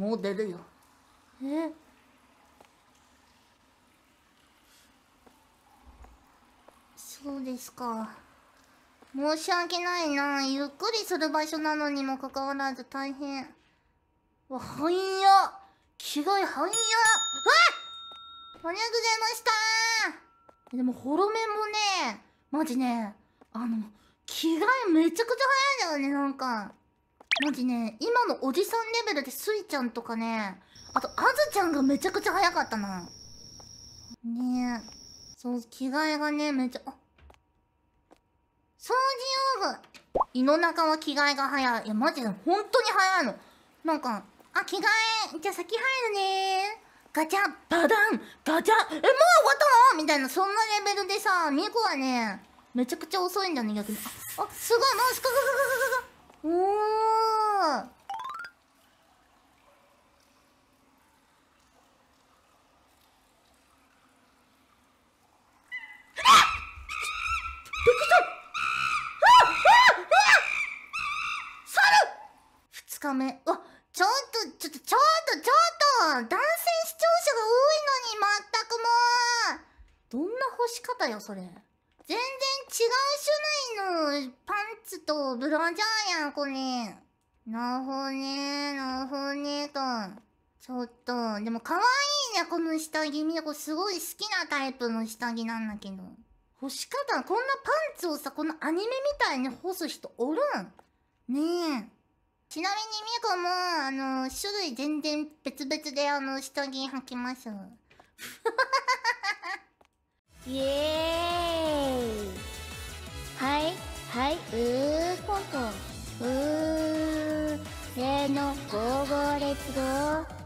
もう出るよえそうですか申し訳ないなゆっくりする場所なのにもかかわらず大変わはいや着替えはいやわっありがとうございましたでもホロメンもねマジねあの着替えめちゃくちゃ早いんだよねなんかマジね、今のおじさんレベルでスイちゃんとかね、あと、あずちゃんがめちゃくちゃ早かったな。ねえ。そう、着替えがね、めちゃ、あ掃除用具。胃の中は着替えが早い。いや、マジで、本当に早いの。なんか、あ、着替え、じゃあ先入るねガチャ、バダン、ガチャ、え、もう終わったのみたいな、そんなレベルでさ、ミコはね、めちゃくちゃ遅いんだね、逆に。あ、あすごい、もう、すガかかかかか。おー。つかめわちょっとちょっとちょっとちょっと男性視聴者が多いのに全くもうどんな干し方よそれ全然違う種類のパンツとブラジャーやんこれなるほどねなるほどねとちょっとでも可愛いねこの下着みやこすごい好きなタイプの下着なんだけど干し方こんなパンツをさこのアニメみたいに干す人おるんねえちなみにみこも、あの、種類全然別々で、あの、下着履きます。イエーイはい、はい、うーここ、うー、せーの、ゴーゴーレッツゴー。